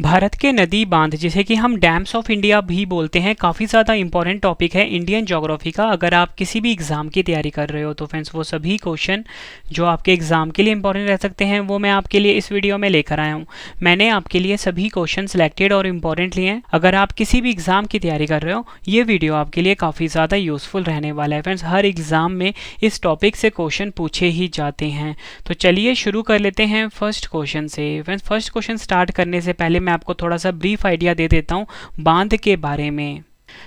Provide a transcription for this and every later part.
भारत के नदी बांध जिसे कि हम डैम्स ऑफ इंडिया भी बोलते हैं काफ़ी ज़्यादा इंपॉर्टेंट टॉपिक है इंडियन जोग्राफी का अगर आप किसी भी एग्ज़ाम की तैयारी कर रहे हो तो फ्रेंड्स वो सभी क्वेश्चन जो आपके एग्ज़ाम के लिए इंपॉर्टेंट रह सकते हैं वो मैं आपके लिए इस वीडियो में लेकर आया हूँ मैंने आपके लिए सभी क्वेश्चन सेलेक्टेड और इम्पॉर्टेंट लिए हैं अगर आप किसी भी एग्ज़ाम की तैयारी कर रहे हो ये वीडियो आपके लिए काफ़ी ज़्यादा यूज़फुल रहने वाला है फ्रेंड्स हर एग्ज़ाम में इस टॉपिक से क्वेश्चन पूछे ही जाते हैं तो चलिए शुरू कर लेते हैं फर्स्ट क्वेश्चन से फ्रेंड्स फर्स्ट क्वेश्चन स्टार्ट करने से पहले मैं आपको थोड़ा सा ब्रीफ आइडिया दे देता हूँ बांध के बारे में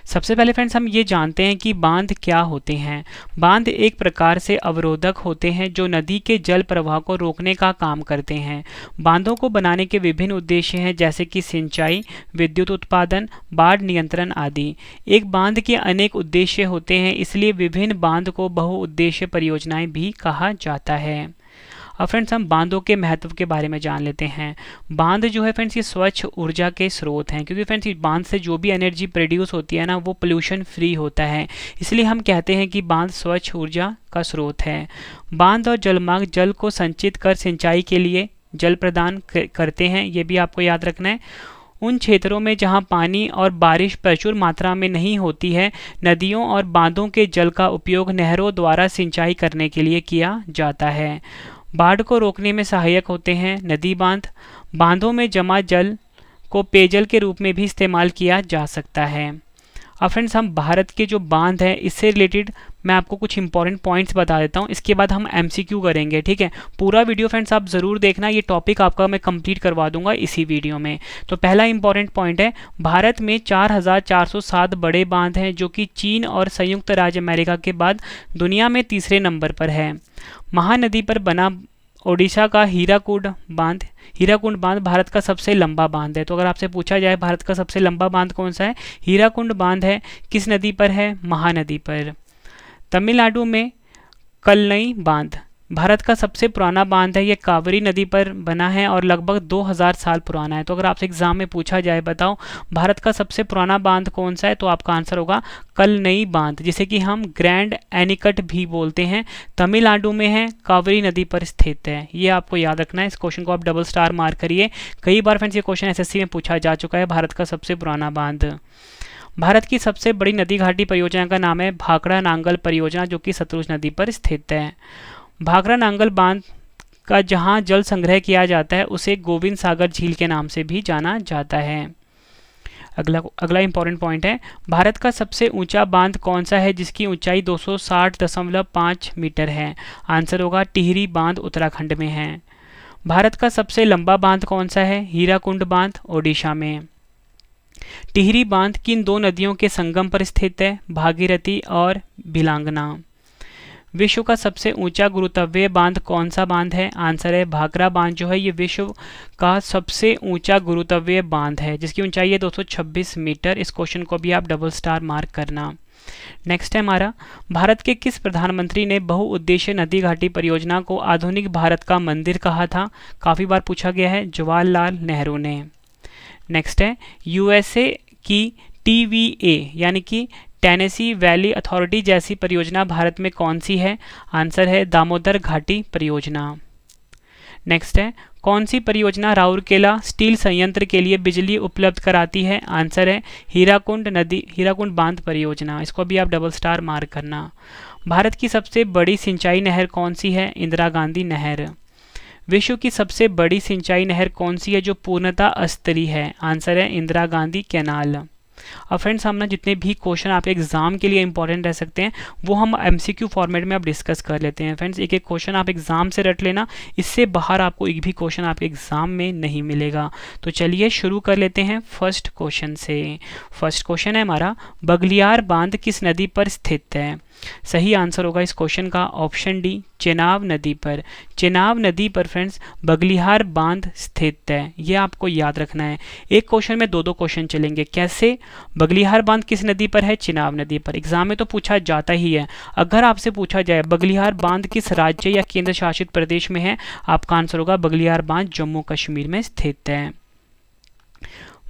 सबसे पहले फ्रेंड्स हम ये जानते हैं कि बांध क्या होते हैं बांध एक प्रकार से अवरोधक होते हैं जो नदी के जल प्रवाह को रोकने का काम करते हैं बांधों को बनाने के विभिन्न उद्देश्य हैं जैसे कि सिंचाई विद्युत उत्पादन बाढ़ नियंत्रण आदि एक बांध के अनेक उद्देश्य होते हैं इसलिए विभिन्न बांध को बहुउद्देश्य परियोजनाएं भी कहा जाता है अब फ्रेंड्स हम बांधों के महत्व के बारे में जान लेते हैं बांध जो है फ्रेंड्स ये स्वच्छ ऊर्जा के स्रोत हैं क्योंकि फ्रेंड्स बांध से जो भी एनर्जी प्रोड्यूस होती है ना वो पोल्यूशन फ्री होता है इसलिए हम कहते हैं कि बांध स्वच्छ ऊर्जा का स्रोत है बांध और जलमार्ग जल को संचित कर सिंचाई के लिए जल प्रदान करते हैं ये भी आपको याद रखना है उन क्षेत्रों में जहां पानी और बारिश प्रचुर मात्रा में नहीं होती है नदियों और बांधों के जल का उपयोग नहरों द्वारा सिंचाई करने के लिए किया जाता है बाढ़ को रोकने में सहायक होते हैं नदी बांध बांधों में जमा जल को पेयजल के रूप में भी इस्तेमाल किया जा सकता है अब फ्रेंड्स हम भारत के जो बांध हैं इससे रिलेटेड मैं आपको कुछ इंपॉर्टेंट पॉइंट्स बता देता हूँ इसके बाद हम एम करेंगे ठीक है पूरा वीडियो फ्रेंड्स आप ज़रूर देखना ये टॉपिक आपका मैं कंप्लीट करवा दूंगा इसी वीडियो में तो पहला इंपॉर्टेंट पॉइंट है भारत में 4,407 बड़े बांध हैं जो कि चीन और संयुक्त राज्य अमेरिका के बाद दुनिया में तीसरे नंबर पर है महानदी पर बना ओडिशा का हीराकुंड बांध हीराकुंड बांध भारत का सबसे लंबा बांध है तो अगर आपसे पूछा जाए भारत का सबसे लंबा बांध कौन सा है हीराकुंड बांध है किस नदी पर है महानदी पर तमिलनाडु में कलनई बांध भारत का सबसे पुराना बांध है ये कावेरी नदी पर बना है और लगभग 2000 साल पुराना है तो अगर आपसे एग्जाम में पूछा जाए बताओ भारत का सबसे पुराना बांध कौन सा है तो आपका आंसर होगा कल नई बांध जिसे कि हम ग्रैंड एनिकट भी बोलते हैं तमिलनाडु में है कावेरी नदी पर स्थित है ये आपको याद रखना है इस क्वेश्चन को आप डबल स्टार मार करिए कई बार फ्रेंड्स ये क्वेश्चन एस में पूछा जा चुका है भारत का सबसे पुराना बांध भारत की सबसे बड़ी नदी घाटी परियोजना का नाम है भाखड़ा नांगल परियोजना जो कि सतलुज नदी पर स्थित है भाखरा नांगल बांध का जहाँ जल संग्रह किया जाता है उसे गोविंद सागर झील के नाम से भी जाना जाता है अगला अगला इंपॉर्टेंट पॉइंट है भारत का सबसे ऊंचा बांध कौन सा है जिसकी ऊंचाई 260.5 मीटर है आंसर होगा टिहरी बांध उत्तराखंड में है भारत का सबसे लंबा बांध कौन सा है हीराकुंड बांध ओडिशा में टिहरी बांध किन दो नदियों के संगम पर स्थित है भागीरथी और भिलांगना विश्व का सबसे ऊंचा गुरुत्वीय बांध कौन सा बांध है आंसर है भाकरा बांध जो है ये विश्व का सबसे ऊंचा गुरुत्वीय बांध है जिसकी ऊंचाई है 226 मीटर इस क्वेश्चन को भी आप डबल स्टार मार्क करना नेक्स्ट है हमारा भारत के किस प्रधानमंत्री ने बहुउद्देशीय नदी घाटी परियोजना को आधुनिक भारत का मंदिर कहा था काफ़ी बार पूछा गया है जवाहरलाल नेहरू ने नेक्स्ट है यूएसए की टी यानी कि टेनेसी वैली अथॉरिटी जैसी परियोजना भारत में कौन सी है आंसर है दामोदर घाटी परियोजना नेक्स्ट है कौन सी परियोजना राउरकेला स्टील संयंत्र के लिए बिजली उपलब्ध कराती है आंसर है हीराकुंड नदी हीराकुंड बांध परियोजना इसको भी आप डबल स्टार मार्क करना भारत की सबसे बड़ी सिंचाई नहर कौन सी है इंदिरा गांधी नहर विश्व की सबसे बड़ी सिंचाई नहर कौन सी है जो पूर्णतः स्तरीय है आंसर है इंदिरा गांधी कैनाल अब फ्रेंड्स हमने जितने भी क्वेश्चन आपके एग्जाम के लिए इंपॉर्टेंट रह सकते हैं वो हम एम फॉर्मेट में आप डिस्कस कर लेते हैं फ्रेंड्स एक एक क्वेश्चन आप एग्जाम से रट लेना इससे बाहर आपको एक भी क्वेश्चन आपके एग्जाम में नहीं मिलेगा तो चलिए शुरू कर लेते हैं फर्स्ट क्वेश्चन से फर्स्ट क्वेश्चन है हमारा बगलियार बांध किस नदी पर स्थित है सही आंसर होगा इस क्वेश्चन का ऑप्शन डी चेनाब नदी पर चेनाब नदी पर फ्रेंड्स बगलिहार बांध स्थित है ये आपको याद रखना है एक क्वेश्चन में दो दो क्वेश्चन चलेंगे कैसे बगलिहार बांध किस नदी पर है चेनाब नदी पर एग्जाम में तो पूछा जाता ही है अगर आपसे पूछा जाए बगलिहार बांध किस राज्य या केंद्र शासित प्रदेश में है आपका आंसर होगा बगलिहार बांध जम्मू कश्मीर में स्थित है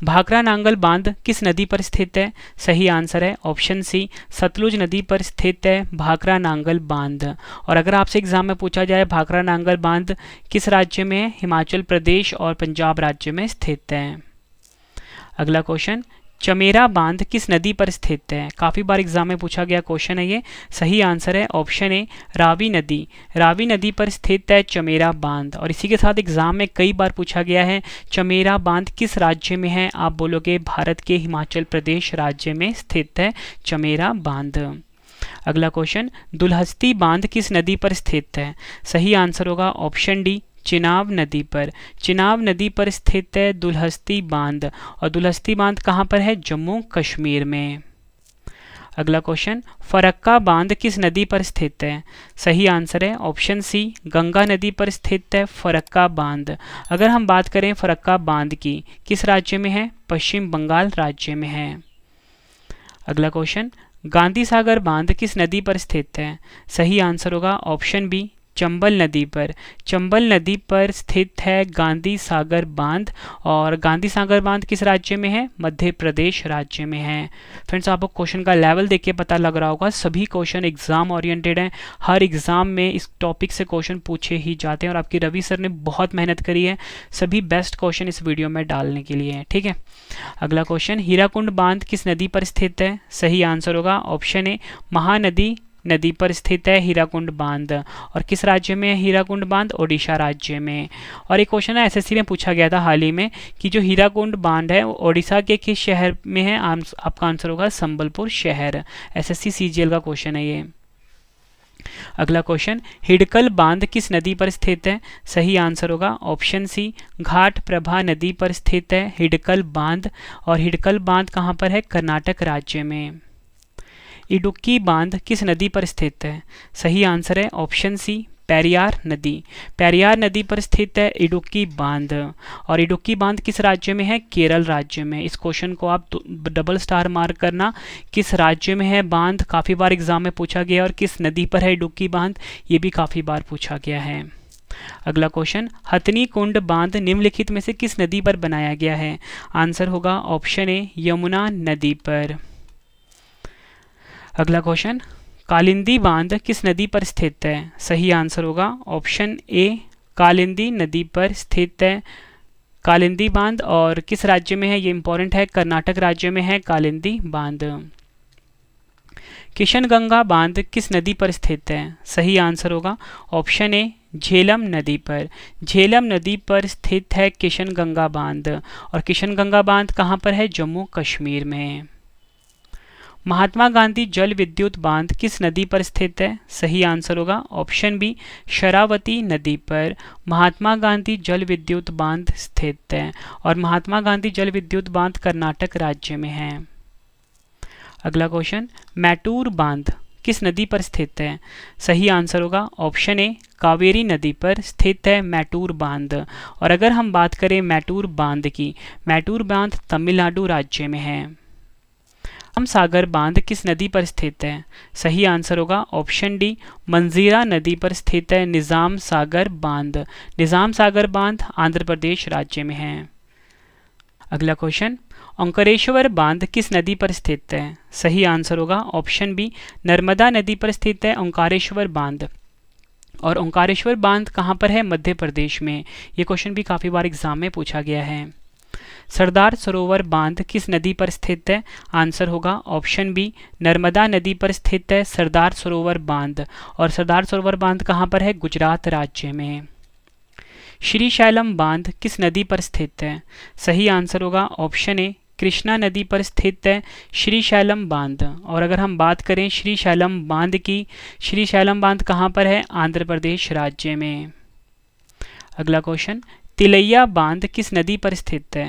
भाखरा नांगल बांध किस नदी पर स्थित है सही आंसर है ऑप्शन सी सतलुज नदी पर स्थित है भाखरा नांगल बांध और अगर आपसे एग्जाम में पूछा जाए भाखरा नांगल बांध किस राज्य में है हिमाचल प्रदेश और पंजाब राज्य में स्थित है अगला क्वेश्चन चमेरा बांध किस नदी पर स्थित है काफ़ी बार एग्जाम में पूछा गया क्वेश्चन है ये सही आंसर है ऑप्शन ए रावी नदी रावी नदी पर स्थित है चमेरा बांध और इसी के साथ एग्जाम में कई बार पूछा गया है चमेरा बांध किस राज्य में है आप बोलोगे भारत के हिमाचल प्रदेश राज्य में स्थित है चमेरा बांध अगला क्वेश्चन दुलहस्ती बांध किस नदी पर स्थित है सही आंसर होगा ऑप्शन डी चिनाव नदी पर चिनाव नदी पर स्थित है दुलहस्ती बांध और दुलहस्ती बांध कहाँ पर है जम्मू कश्मीर में अगला क्वेश्चन फरक्का बांध किस नदी पर स्थित है सही आंसर है ऑप्शन सी गंगा नदी पर स्थित है फरक्का बांध अगर हम बात करें फरक्का बांध की किस राज्य में है पश्चिम बंगाल राज्य में है अगला क्वेश्चन गांधी सागर बांध किस नदी पर स्थित है सही आंसर होगा ऑप्शन बी चंबल नदी पर चंबल नदी पर स्थित है गांधी सागर बांध और गांधी सागर बांध किस राज्य में है मध्य प्रदेश राज्य में है फ्रेंड्स आपको क्वेश्चन का लेवल देख के पता लग रहा होगा सभी क्वेश्चन एग्जाम ओरिएंटेड हैं हर एग्जाम में इस टॉपिक से क्वेश्चन पूछे ही जाते हैं और आपकी रवि सर ने बहुत मेहनत करी है सभी बेस्ट क्वेश्चन इस वीडियो में डालने के लिए ठीक है अगला क्वेश्चन हीराकुंड बांध किस नदी पर स्थित है सही आंसर होगा ऑप्शन ए महानदी नदी पर स्थित है हीराकुंड बांध और किस राज्य में है हीराकुंड बांध ओडिशा राज्य में और एक क्वेश्चन है एसएससी में पूछा गया था हाल ही में कि जो हीराकुंड बांध है वो ओडिशा के किस शहर में है आपका आंसर होगा संबलपुर शहर एसएससी सीजीएल का क्वेश्चन है ये अगला क्वेश्चन हिडकल बांध किस नदी पर स्थित है सही आंसर होगा ऑप्शन सी घाट प्रभा नदी पर स्थित है हिडकल बांध और हिडकल बांध कहाँ पर है कर्नाटक राज्य में इडुक्की बांध किस नदी पर स्थित है सही आंसर है ऑप्शन सी पेरियार नदी पेरियार नदी पर स्थित है इडुक्की बांध और इडुक्की बांध किस राज्य में है केरल राज्य में इस क्वेश्चन को आप डबल स्टार मार्क करना किस राज्य में है बांध काफ़ी बार एग्जाम में पूछा गया और किस नदी पर है इडुक्की बांध ये भी काफ़ी बार पूछा गया है अगला क्वेश्चन हथनी कुंड बांध निम्नलिखित में से किस नदी पर बनाया गया है आंसर होगा ऑप्शन ए यमुना नदी पर अगला क्वेश्चन कालिंदी बांध किस नदी पर स्थित है सही आंसर होगा ऑप्शन ए कालिंदी नदी पर स्थित है कालिंदी बांध और किस राज्य में है ये इंपॉर्टेंट है कर्नाटक राज्य में है कालिंदी बांध किशनगंगा बांध किस नदी पर स्थित है सही आंसर होगा ऑप्शन ए झेलम नदी पर झेलम नदी पर स्थित है किशनगंगा बांध और किशनगंगा बांध कहाँ पर है जम्मू कश्मीर में महात्मा गांधी जल विद्युत बांध किस नदी पर स्थित है सही आंसर होगा ऑप्शन बी शरावती नदी पर महात्मा गांधी जल विद्युत बांध स्थित है और महात्मा गांधी जल विद्युत बांध कर्नाटक राज्य में है अगला क्वेश्चन मैटूर बांध किस नदी पर स्थित है सही आंसर होगा ऑप्शन ए कावेरी नदी पर स्थित है मैटूर बांध और अगर हम बात करें मैटूर बांध की मैटूर बांध तमिलनाडु राज्य में है हम सागर बांध किस नदी पर स्थित है सही आंसर होगा ऑप्शन डी मंजीरा नदी पर स्थित है निज़ाम सागर बांध निज़ाम सागर बांध आंध्र प्रदेश राज्य में है अगला क्वेश्चन ओंकरेश्वर बांध किस नदी पर स्थित है सही आंसर होगा ऑप्शन बी नर्मदा नदी पर स्थित है ओंकारेश्वर बांध और ओंकारेश्वर बांध कहाँ पर है मध्य प्रदेश में ये क्वेश्चन भी काफ़ी बार एग्जाम में पूछा गया है सरदार सरोवर बांध किस नदी पर स्थित है आंसर होगा ऑप्शन बी नर्मदा नदी पर स्थित है सरदार सरोवर बांध और सरदार सरोवर बांध कहाँ पर है गुजरात राज्य में है श्री शैलम बांध किस नदी पर स्थित है सही आंसर होगा ऑप्शन ए कृष्णा नदी पर स्थित है श्री शैलम बांध और अगर हम बात करें श्री शैलम बांध की श्री शैलम बांध कहाँ पर है आंध्र प्रदेश राज्य में अगला क्वेश्चन तिलैया बांध किस नदी पर स्थित है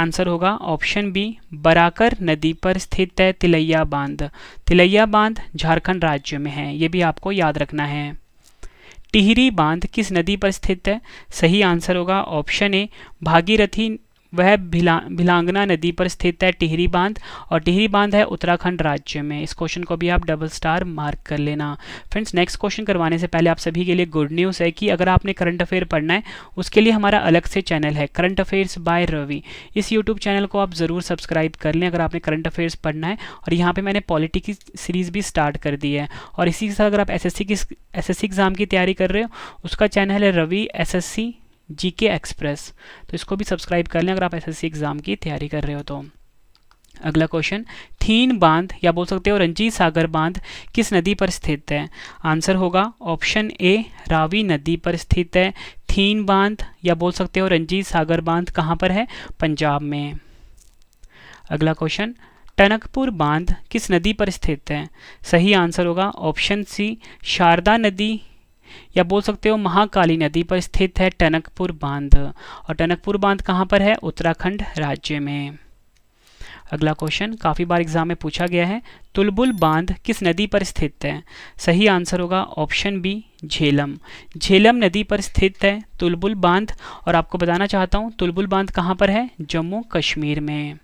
आंसर होगा ऑप्शन बी बराकर नदी पर स्थित है तिलैया बांध तिलैया बांध झारखंड राज्य में है ये भी आपको याद रखना है टिहरी बांध किस नदी पर स्थित है सही आंसर होगा ऑप्शन ए भागीरथी वह भिला भिलांगना नदी पर स्थित है टिहरी बांध और टिहरी बांध है उत्तराखंड राज्य में इस क्वेश्चन को भी आप डबल स्टार मार्क कर लेना फ्रेंड्स नेक्स्ट क्वेश्चन करवाने से पहले आप सभी के लिए गुड न्यूज़ है कि अगर आपने करंट अफेयर पढ़ना है उसके लिए हमारा अलग से चैनल है करंट अफेयर्स बाय रवि इस यूट्यूब चैनल को आप ज़रूर सब्सक्राइब कर लें अगर आपने करंट अफेयर्स पढ़ना है और यहाँ पर मैंने पॉलिटी की सीरीज़ भी स्टार्ट कर दी है और इसी के साथ अगर आप एस की एस एग्ज़ाम की तैयारी कर रहे हो उसका चैनल है रवि एस जी के एक्सप्रेस तो इसको भी सब्सक्राइब कर लें अगर आप एसएससी एग्ज़ाम की तैयारी कर रहे हो तो अगला क्वेश्चन थीन बांध या बोल सकते हो रंजीत सागर बांध किस नदी पर स्थित है आंसर होगा ऑप्शन ए रावी नदी पर स्थित है थीन बांध या बोल सकते हो रंजीत सागर बांध कहाँ पर है पंजाब में अगला क्वेश्चन टनकपुर बांध किस नदी पर स्थित है सही आंसर होगा ऑप्शन सी शारदा नदी या बोल सकते हो महाकाली नदी पर स्थित है टनकपुर बांध और टनकपुर बांध कहाँ पर है उत्तराखंड राज्य में अगला क्वेश्चन काफ़ी बार एग्जाम में पूछा गया है तुलबुल बांध किस नदी पर स्थित है सही आंसर होगा ऑप्शन बी झेलम झेलम नदी पर स्थित है तुलबुल बांध और आपको बताना चाहता हूँ तुलबुल बांध कहाँ पर है जम्मू कश्मीर में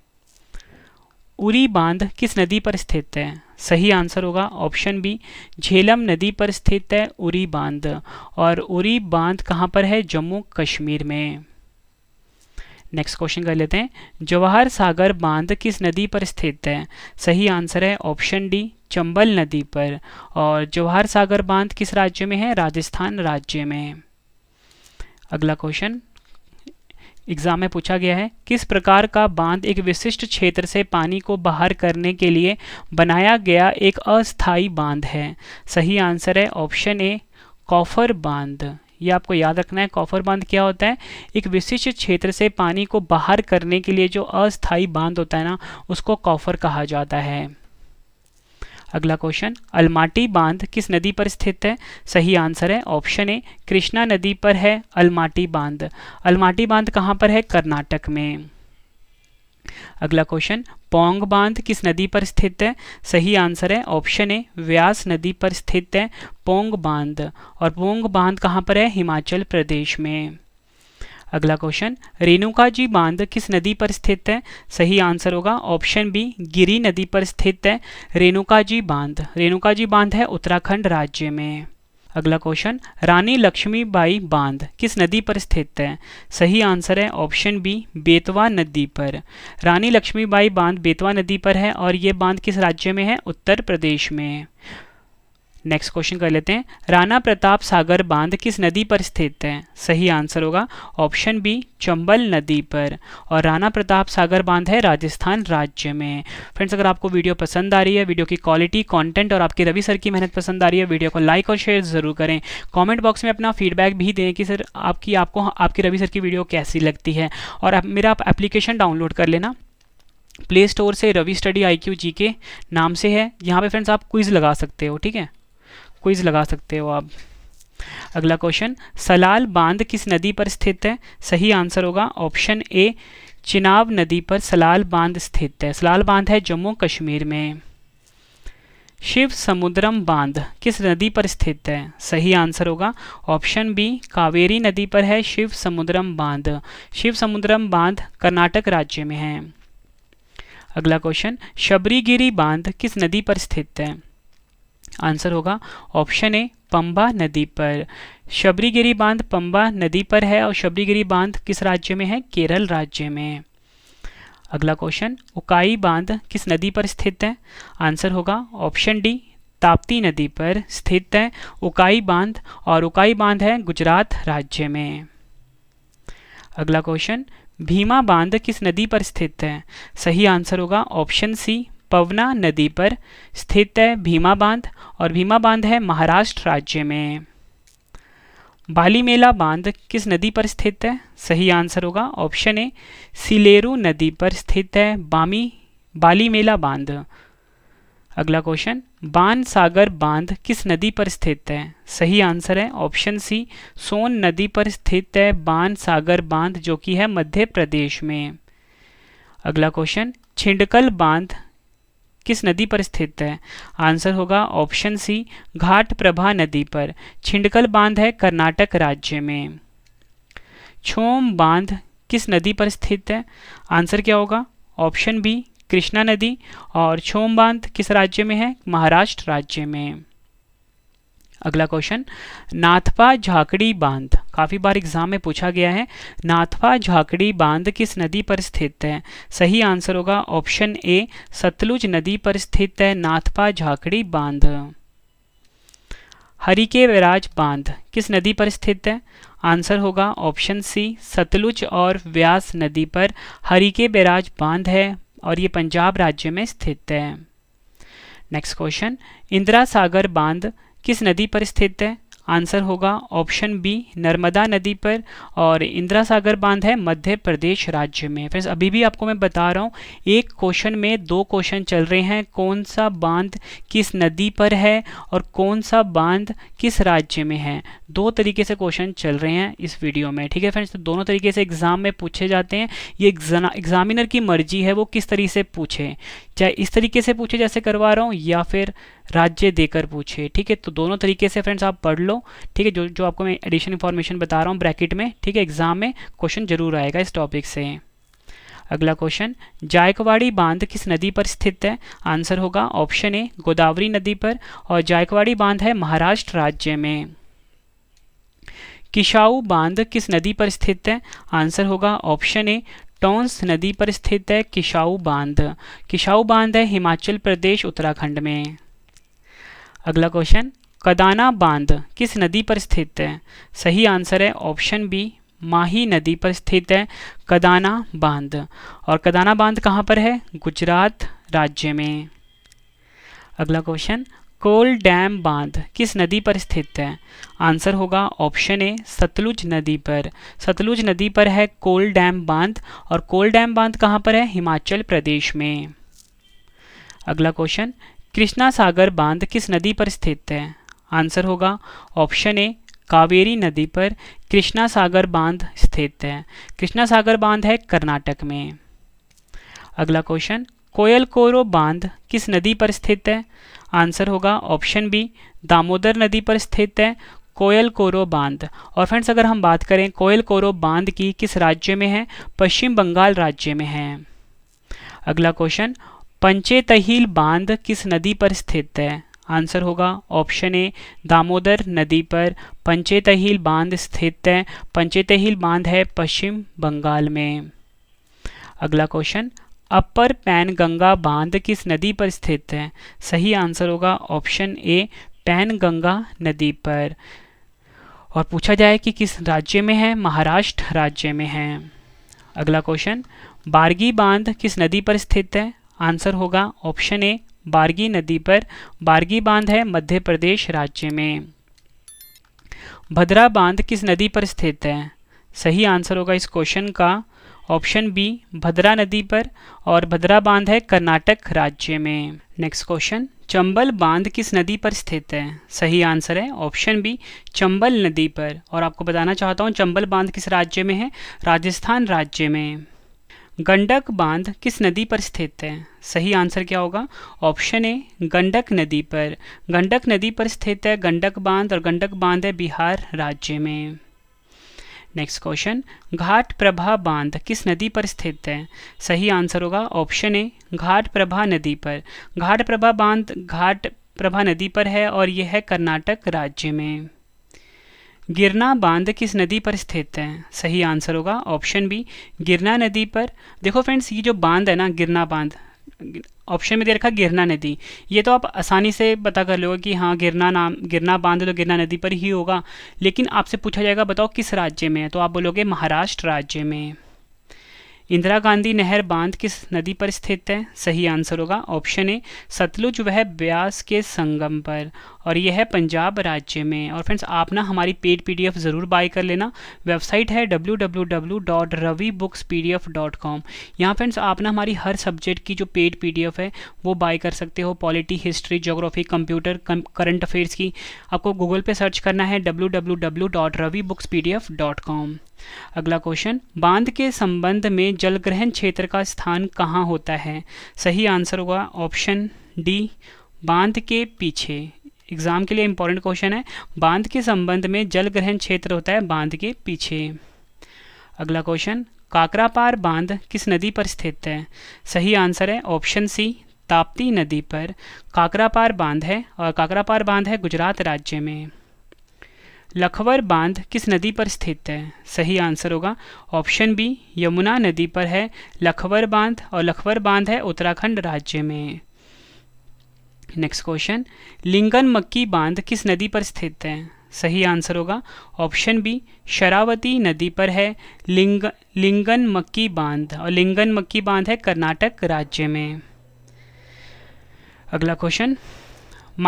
उरी बांध किस नदी पर स्थित है सही आंसर होगा ऑप्शन बी झेलम नदी पर स्थित है उरी बांध और उरी बांध कहाँ पर है जम्मू कश्मीर में नेक्स्ट क्वेश्चन कर लेते हैं जवाहर सागर बांध किस नदी पर स्थित है सही आंसर है ऑप्शन डी चंबल नदी पर और जवाहर सागर बांध किस राज्य में है राजस्थान राज्य में अगला क्वेश्चन एग्जाम में पूछा गया है किस प्रकार का बांध एक विशिष्ट क्षेत्र से पानी को बाहर करने के लिए बनाया गया एक अस्थाई बांध है सही आंसर है ऑप्शन ए कॉफर बांध ये आपको याद रखना है कॉफर बांध क्या होता है एक विशिष्ट क्षेत्र से पानी को बाहर करने के लिए जो अस्थाई बांध होता है ना उसको कॉफर कहा जाता है अगला क्वेश्चन अलमाटी बांध किस नदी पर स्थित है सही आंसर है ऑप्शन ए कृष्णा नदी पर है अलमाटी बांध अलमाटी बांध कहाँ पर है कर्नाटक में अगला क्वेश्चन पोंग बांध किस नदी पर स्थित है सही आंसर है ऑप्शन ए व्यास नदी पर स्थित है पोंग बांध और पोंग बांध कहाँ पर है हिमाचल प्रदेश में अगला क्वेश्चन रेणुका जी बांध किस नदी पर स्थित है सही आंसर होगा ऑप्शन बी गिरी नदी पर स्थित है रेणुका जी बांध रेणुका जी बांध है उत्तराखंड राज्य में अगला क्वेश्चन रानी लक्ष्मीबाई बांध किस नदी पर स्थित है सही आंसर है ऑप्शन बी बेतवा नदी पर रानी लक्ष्मीबाई बांध बेतवा नदी पर है और ये बांध किस राज्य में है उत्तर प्रदेश में नेक्स्ट क्वेश्चन कर लेते हैं राणा प्रताप सागर बांध किस नदी पर स्थित है सही आंसर होगा ऑप्शन बी चंबल नदी पर और राणा प्रताप सागर बांध है राजस्थान राज्य में फ्रेंड्स अगर आपको वीडियो पसंद आ रही है वीडियो की क्वालिटी कंटेंट और आपकी रवि सर की मेहनत पसंद आ रही है वीडियो को लाइक और शेयर ज़रूर करें कॉमेंट बॉक्स में अपना फीडबैक भी दें कि सर आपकी आपको आपकी रवि सर की वीडियो कैसी लगती है और आप, मेरा आप एप्लीकेशन डाउनलोड कर लेना प्ले स्टोर से Ravi study I Q G के नाम से है यहाँ पे फ्रेंड्स आप क्विज़ लगा सकते हो ठीक है क्विज लगा सकते हो आप अगला क्वेश्चन सलाल बांध किस नदी पर स्थित है सही आंसर होगा ऑप्शन ए चिनाब नदी पर सलाल बांध स्थित है सलाल बांध है जम्मू कश्मीर में शिव समुद्रम बांध किस नदी पर स्थित है सही आंसर होगा ऑप्शन बी कावेरी नदी पर है शिव समुद्रम बांध शिव समुद्रम बांध कर्नाटक राज्य में है अगला क्वेश्चन शबरीगिरी बांध किस नदी पर स्थित है आंसर होगा ऑप्शन ए पंबा नदी पर शबरीगिरी बांध पंबा नदी पर है और शबरीगिरी बांध किस राज्य में है केरल राज्य में अगला क्वेश्चन उकाई बांध किस नदी पर स्थित है आंसर होगा ऑप्शन डी ताप्ती नदी पर स्थित है उकाई बांध और उकाई बांध है गुजरात राज्य में अगला क्वेश्चन भीमा बांध किस नदी पर स्थित है सही आंसर होगा ऑप्शन सी पवना नदी पर स्थित है भीमा बांध और भीमा बांध है महाराष्ट्र राज्य में बाली मेला बांध किस नदी पर स्थित है सही आंसर होगा ऑप्शन ए सिलेरू नदी पर स्थित है बामी बाली मेला बांध अगला क्वेश्चन बान सागर बांध किस नदी पर स्थित है सही आंसर है ऑप्शन सी सोन नदी पर स्थित है बान सागर बांध जो कि है मध्य प्रदेश में अगला क्वेश्चन छिंडकल बांध किस नदी पर स्थित है आंसर होगा ऑप्शन सी घाट प्रभा नदी पर छिंडकल बांध है कर्नाटक राज्य में छोम बांध किस नदी पर स्थित है आंसर क्या होगा ऑप्शन बी कृष्णा नदी और छोम बांध किस राज्य में है महाराष्ट्र राज्य में अगला क्वेश्चन नाथपा झाकड़ी बांध काफ़ी बार एग्जाम में पूछा गया है नाथपा झाकड़ी बांध किस नदी पर स्थित है सही आंसर होगा ऑप्शन ए सतलुज नदी पर स्थित है नाथपा झाकड़ी बांध हरिके वैराज बांध किस नदी पर स्थित है आंसर होगा ऑप्शन सी सतलुज और व्यास नदी पर हरिके बैराज बांध है और ये पंजाब राज्य में स्थित है नेक्स्ट क्वेश्चन इंदिरा सागर बांध किस नदी पर स्थित है आंसर होगा ऑप्शन बी नर्मदा नदी पर और इंदिरा सागर बांध है मध्य प्रदेश राज्य में फ्रेंड्स अभी भी आपको मैं बता रहा हूँ एक क्वेश्चन में दो क्वेश्चन चल रहे हैं कौन सा बांध किस नदी पर है और कौन सा बांध किस राज्य में है दो तरीके से क्वेश्चन चल रहे हैं इस वीडियो में ठीक है फ्रेंड्स तो दोनों तरीके से एग्जाम में पूछे जाते हैं ये एग्जामिनर की मर्जी है वो किस तरीके से पूछे चाहे इस तरीके से पूछे जैसे करवा रहा हूँ या फिर राज्य देकर पूछे ठीक है तो दोनों तरीके से फ्रेंड्स आप पढ़ लो ठीक है जो जो आपको मैं एडिशन इन्फॉर्मेशन बता रहा हूँ ब्रैकेट में ठीक है एग्जाम में क्वेश्चन जरूर आएगा इस टॉपिक से अगला क्वेश्चन जायकवाड़ी बांध किस नदी पर स्थित है आंसर होगा ऑप्शन ए गोदावरी नदी पर और जायकवाड़ी बांध है महाराष्ट्र राज्य में किशाऊ बांध किस नदी पर स्थित है आंसर होगा ऑप्शन ए टोंस नदी पर स्थित है किशाऊ बांध किशाऊ बांध है हिमाचल प्रदेश उत्तराखंड में अगला क्वेश्चन कदाना बांध किस नदी पर स्थित है सही आंसर है ऑप्शन बी माही नदी पर स्थित है कदाना बांध और कदाना बांध कहाँ पर है गुजरात राज्य में अगला क्वेश्चन कोल डैम बांध किस नदी पर स्थित है आंसर होगा ऑप्शन ए सतलुज नदी पर सतलुज नदी पर है कोल डैम बांध और कोल डैम बांध कहाँ पर है हिमाचल प्रदेश में अगला क्वेश्चन कृष्णा सागर बांध किस नदी पर स्थित है आंसर होगा ऑप्शन ए कावेरी नदी पर कृष्णा सागर बांध स्थित है कृष्णा सागर बांध है कर्नाटक में अगला क्वेश्चन कोयलकोरो बांध किस नदी पर स्थित है आंसर होगा ऑप्शन बी दामोदर नदी पर स्थित है कोयल कोरो बांध और फ्रेंड्स अगर हम बात करें कोयल कोरो बांध की किस राज्य में है पश्चिम बंगाल राज्य में है अगला क्वेश्चन पंचेतहिल बांध किस नदी पर स्थित है आंसर होगा ऑप्शन ए दामोदर नदी पर पंचेतहिल बांध स्थित है पंचेतहिल बांध है पश्चिम बंगाल में अगला क्वेश्चन अपर पैन गंगा बांध किस नदी पर स्थित है सही आंसर होगा ऑप्शन ए पैन गंगा नदी पर और पूछा जाए कि किस राज्य में है महाराष्ट्र राज्य में है अगला क्वेश्चन बारगी बांध किस नदी पर स्थित है आंसर होगा ऑप्शन ए बारगी नदी पर बारगी बांध है मध्य प्रदेश राज्य में भद्रा बांध किस नदी पर स्थित है सही आंसर होगा इस क्वेश्चन का ऑप्शन बी भद्रा नदी पर और भद्रा बांध है कर्नाटक राज्य में नेक्स्ट क्वेश्चन चंबल बांध किस नदी पर स्थित है सही आंसर है ऑप्शन बी चंबल नदी पर और आपको बताना चाहता हूँ चंबल बांध किस राज्य में है राजस्थान राज्य में गंडक बांध किस नदी पर स्थित है सही आंसर क्या होगा ऑप्शन ए गंडक नदी पर गंडक नदी पर स्थित है गंडक बांध और गंडक बांध है बिहार राज्य में नेक्स्ट क्वेश्चन घाट प्रभा बांध किस नदी पर स्थित है सही आंसर होगा ऑप्शन ए घाट प्रभा नदी पर घाट प्रभा बांध घाट प्रभा नदी पर है और यह है कर्नाटक राज्य में गिरना बांध किस नदी पर स्थित है सही आंसर होगा ऑप्शन बी गिरना नदी पर देखो फ्रेंड्स ये जो बांध है ना गिरना बांध ऑप्शन में दे रखा गिरना नदी ये तो आप आसानी से पता कर लोगे कि हाँ गिरना नाम गिरना बांध तो गिरना नदी पर ही होगा लेकिन आपसे पूछा जाएगा बताओ किस राज्य में है तो आप बोलोगे महाराष्ट्र राज्य में इंदिरा गांधी नहर बांध किस नदी पर स्थित है सही आंसर होगा ऑप्शन ए सतलुज वह ब्यास के संगम पर और यह है पंजाब राज्य में और फ्रेंड्स आप ना हमारी पेड पीडीएफ ज़रूर बाय कर लेना वेबसाइट है W W W dot Ravi books P D F dot com यहाँ फ्रेंड्स आप ना हमारी हर सब्जेक्ट की जो पेड पी डी एफ है वो बाय कर सकते हो polity history geography computer current affairs की आपको गूगल पे सर्च करना है W W W dot Ravi books P D F dot com अगला क्वेश्चन बांध के संबंध में जलग्रहण क्षेत्र का स्थान कहाँ होता है सही आंसर होगा ऑप्शन डी बांध के पीछे एग्जाम के लिए इंपॉर्टेंट क्वेश्चन है बांध के संबंध में जल ग्रहण क्षेत्र होता है बांध के पीछे अगला क्वेश्चन काकरापार बांध किस नदी पर स्थित है सही आंसर है ऑप्शन सी ताप्ती नदी पर काकरापार बांध है और काकरापार बांध है गुजरात राज्य में लखवर बांध किस नदी पर स्थित है सही आंसर होगा ऑप्शन बी यमुना नदी पर है लखवर बांध और लखवर बांध है उत्तराखंड राज्य में नेक्स्ट क्वेश्चन लिंगन मक्की बांध किस नदी पर स्थित है सही आंसर होगा ऑप्शन बी शरावती नदी पर है लिंग लिंगन मक्की बांध और लिंगन मक्की बांध है कर्नाटक राज्य में अगला क्वेश्चन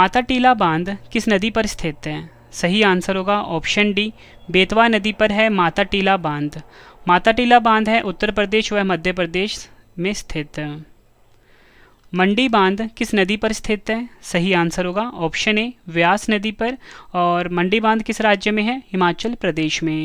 माता टीला बांध किस नदी पर स्थित है सही आंसर होगा ऑप्शन डी बेतवा नदी पर है माता टीला बांध माता टीला बांध है उत्तर प्रदेश व मध्य प्रदेश में स्थित मंडी बांध किस नदी पर स्थित है सही आंसर होगा ऑप्शन ए व्यास नदी पर और मंडी बांध किस राज्य में है हिमाचल प्रदेश में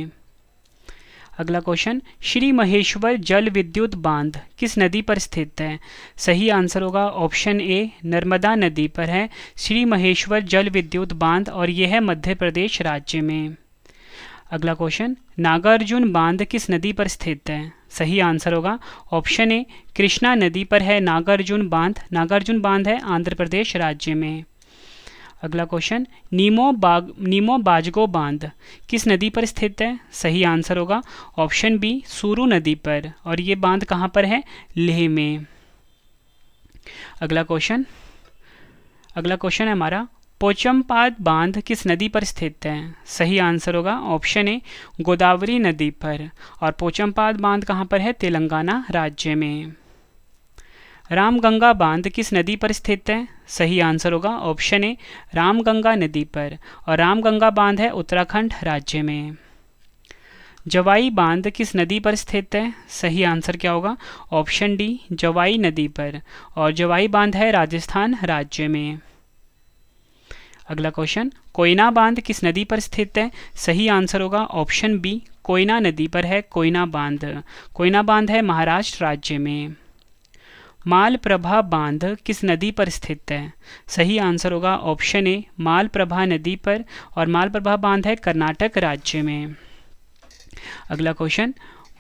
अगला क्वेश्चन श्री महेश्वर जल विद्युत बांध किस नदी पर स्थित है सही आंसर होगा ऑप्शन ए नर्मदा नदी पर है श्री महेश्वर जल विद्युत बांध और यह है मध्य प्रदेश राज्य में अगला क्वेश्चन नागार्जुन बांध किस नदी पर स्थित है सही आंसर होगा ऑप्शन ए कृष्णा नदी पर है नागार्जुन बांध नागार्जुन बांध है आंध्र प्रदेश राज्य में अगला क्वेश्चन नीमो बाग नीमो बाजगो बांध किस नदी पर स्थित है सही आंसर होगा ऑप्शन बी सूरू नदी पर और ये बांध कहाँ पर है लेह में अगला क्वेश्चन अगला क्वेश्चन है हमारा पोचमपाद बांध किस नदी पर स्थित है सही आंसर होगा ऑप्शन ए गोदावरी नदी पर और पोचमपाद बांध कहाँ पर है तेलंगाना राज्य में रामगंगा बांध किस नदी पर स्थित है सही आंसर होगा ऑप्शन ए रामगंगा नदी पर और रामगंगा बांध है उत्तराखंड राज्य में जवाई बांध किस नदी पर स्थित है सही आंसर क्या होगा ऑप्शन डी जवाई नदी पर और जवाई बांध है राजस्थान राज्य में अगला क्वेश्चन कोयना बांध किस नदी पर स्थित है सही आंसर होगा ऑप्शन बी कोयना नदी पर है कोयना बांध कोयना बांध है महाराष्ट्र राज्य में मालप्रभा बांध किस नदी पर स्थित है सही आंसर होगा ऑप्शन ए मालप्रभा नदी पर और मालप्रभा बांध है कर्नाटक राज्य में अगला क्वेश्चन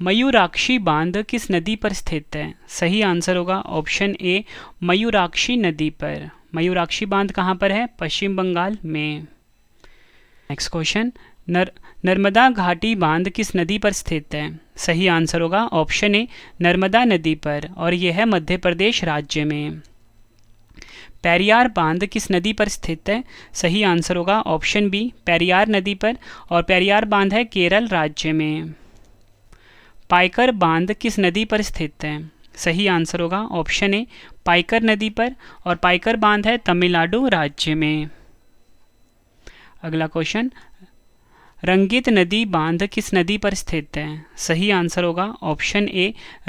मयूराक्षी बांध किस नदी पर स्थित है सही आंसर होगा ऑप्शन ए मयूराक्षी नदी पर मयूराक्षी बांध कहाँ पर है पश्चिम बंगाल में नेक्स्ट क्वेश्चन नर नर्मदा घाटी बांध किस नदी पर स्थित है सही आंसर होगा ऑप्शन ए नर्मदा नदी पर और यह है मध्य प्रदेश राज्य में पेरियार बांध किस नदी पर स्थित है सही आंसर होगा ऑप्शन बी पेरियार नदी पर और पेरियार बांध है केरल राज्य में पाइकर बांध किस नदी पर स्थित है सही आंसर होगा ऑप्शन ए पाइकर नदी पर और पाइकर बांध है तमिलनाडु राज्य में अगला क्वेश्चन रंगित नदी बांध किस नदी पर स्थित है सही आंसर होगा ऑप्शन ए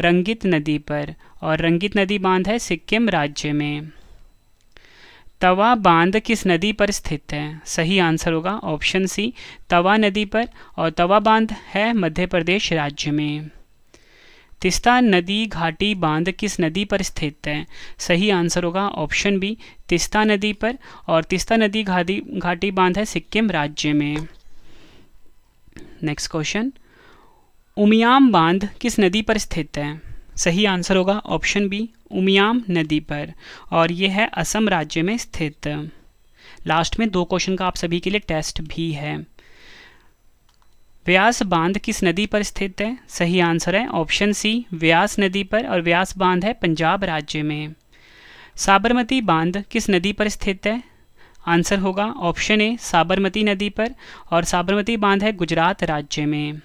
रंगित नदी पर और रंगित नदी बांध है सिक्किम राज्य में तवा बांध किस नदी पर स्थित है सही आंसर होगा ऑप्शन सी तवा नदी पर और तवा बांध है मध्य प्रदेश राज्य में तिस्ता नदी घाटी बांध किस नदी पर स्थित है सही आंसर होगा ऑप्शन बी तिस्ता नदी पर और तिस्ता नदी घाटी घाटी बांध है सिक्किम राज्य में नेक्स्ट क्वेश्चन उमियाम बांध किस नदी पर स्थित है सही आंसर होगा ऑप्शन बी उमियाम नदी पर और यह है असम राज्य में स्थित लास्ट में दो क्वेश्चन का आप सभी के लिए टेस्ट भी है व्यास बांध किस नदी पर स्थित है सही आंसर है ऑप्शन सी व्यास नदी पर और व्यास बांध है पंजाब राज्य में साबरमती बांध किस नदी पर स्थित है आंसर होगा ऑप्शन ए साबरमती नदी पर और साबरमती बांध है गुजरात राज्य में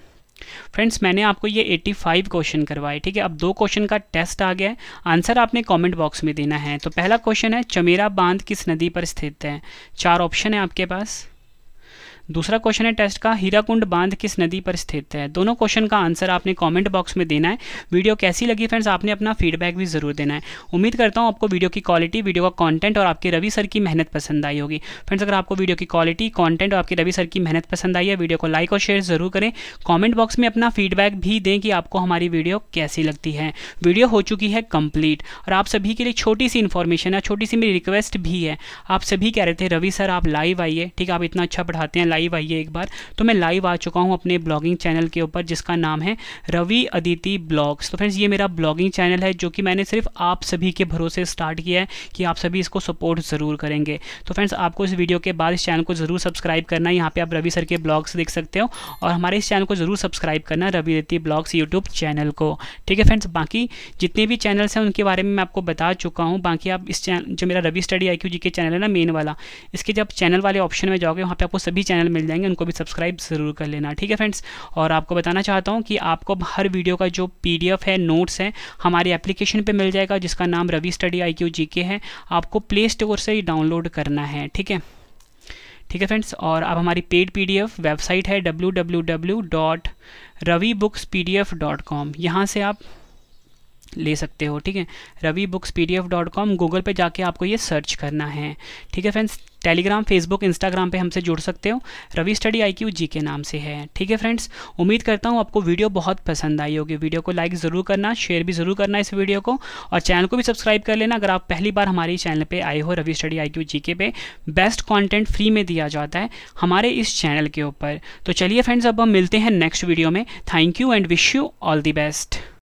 फ्रेंड्स मैंने आपको ये 85 क्वेश्चन करवाए ठीक है अब दो क्वेश्चन का टेस्ट आ गया है आंसर आपने कमेंट बॉक्स में देना है तो पहला क्वेश्चन है चमेरा बांध किस नदी पर स्थित है चार ऑप्शन है आपके पास दूसरा क्वेश्चन है टेस्ट का हीराकुंड बांध किस नदी पर स्थित है दोनों क्वेश्चन का आंसर आपने कमेंट बॉक्स में देना है वीडियो कैसी लगी फ्रेंड्स आपने अपना फीडबैक भी जरूर देना है उम्मीद करता हूँ आपको वीडियो की क्वालिटी वीडियो का कॉन्टेंट और आपके रवि सर की मेहनत पसंद आई होगी फ्रेंड्स अगर आपको वीडियो की क्वालिटी कॉन्टेंट और आपके रवि सर की मेहनत पसंद आई है वीडियो को लाइक और शेयर जरूर करें कॉमेंट बॉक्स में अपना फीडबैक भी दें कि आपको हमारी वीडियो कैसी लगती है वीडियो हो चुकी है कंप्लीट और आप सभी के लिए छोटी सी इन्फॉर्मेशन है छोटी सी मेरी रिक्वेस्ट भी है आप सभी कह रहे थे रवि सर आप लाइव आइए ठीक है आप इतना अच्छा पढ़ाते हैं लाइव आइए एक बार तो मैं लाइव आ चुका हूँ अपने ब्लॉगिंग चैनल के ऊपर जिसका नाम है रवि अदिति ब्लॉग्स तो फ्रेंड्स ये मेरा ब्लॉगिंग चैनल है जो कि मैंने सिर्फ आप सभी के भरोसे स्टार्ट किया है कि आप सभी इसको सपोर्ट ज़रूर करेंगे तो फ्रेंड्स आपको इस वीडियो के बाद इस चैनल को ज़रूर सब्सक्राइब करना यहाँ पर आप रवि सर के ब्लॉग्स देख सकते हो और हमारे इस चैनल को ज़रूर सब्सक्राइब करना Ravi Aditi blogs YouTube channel को ठीक है फ्रेंड्स बाकी जितने भी चैनल्स हैं उनके बारे में मैं आपको बता चुका हूँ बाकी आप इस चैनल जो मेरा रवि स्टडी आई जी के चैनल है ना मेन वाला इसके जब चैनल वाले ऑप्शन में जाओगे वहाँ पर आपको सभी चैनल चैनल मिल जाएंगे उनको भी सब्सक्राइब ज़रूर कर लेना ठीक है फ्रेंड्स और आपको बताना चाहता हूँ कि आपको हर वीडियो का जो पी है नोट्स है हमारी एप्लीकेशन पर मिल जाएगा जिसका नाम रवि स्टडी आई क्यू है आपको प्ले स्टोर से ही डाउनलोड करना है ठीक है ठीक है फ्रेंड्स और अब हमारी पेड पी वेबसाइट है W W W dot Ravi books P यहाँ से आप ले सकते हो ठीक है Ravi books P dot com Google पर जाके आपको ये सर्च करना है ठीक है फ्रेंड्स टेलीग्राम फेसबुक इंस्टाग्राम पे हमसे जुड़ सकते हो Ravi study I Q G के नाम से है ठीक है फ्रेंड्स उम्मीद करता हूँ आपको वीडियो बहुत पसंद आई होगी वीडियो को लाइक ज़रूर करना शेयर भी ज़रूर करना इस वीडियो को और चैनल को भी सब्सक्राइब कर लेना अगर आप पहली बार हमारे चैनल पर आए हो Ravi study I Q G के पे बेस्ट कॉन्टेंट फ्री में दिया जाता है हमारे इस चैनल के ऊपर तो चलिए फ्रेंड्स अब हम मिलते हैं नेक्स्ट वीडियो में thank you and wish you all the best